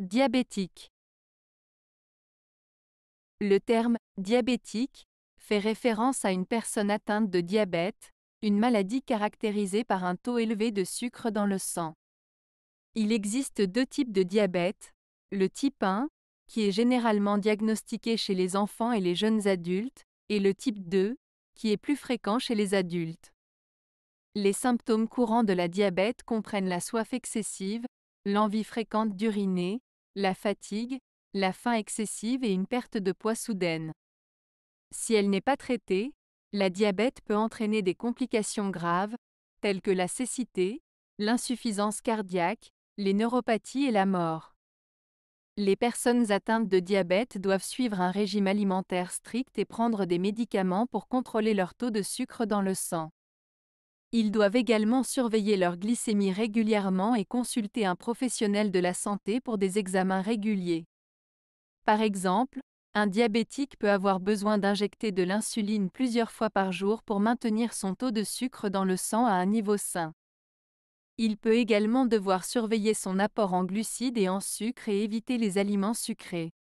Diabétique. Le terme diabétique fait référence à une personne atteinte de diabète, une maladie caractérisée par un taux élevé de sucre dans le sang. Il existe deux types de diabète, le type 1, qui est généralement diagnostiqué chez les enfants et les jeunes adultes, et le type 2, qui est plus fréquent chez les adultes. Les symptômes courants de la diabète comprennent la soif excessive, l'envie fréquente d'uriner, la fatigue, la faim excessive et une perte de poids soudaine. Si elle n'est pas traitée, la diabète peut entraîner des complications graves, telles que la cécité, l'insuffisance cardiaque, les neuropathies et la mort. Les personnes atteintes de diabète doivent suivre un régime alimentaire strict et prendre des médicaments pour contrôler leur taux de sucre dans le sang. Ils doivent également surveiller leur glycémie régulièrement et consulter un professionnel de la santé pour des examens réguliers. Par exemple, un diabétique peut avoir besoin d'injecter de l'insuline plusieurs fois par jour pour maintenir son taux de sucre dans le sang à un niveau sain. Il peut également devoir surveiller son apport en glucides et en sucre et éviter les aliments sucrés.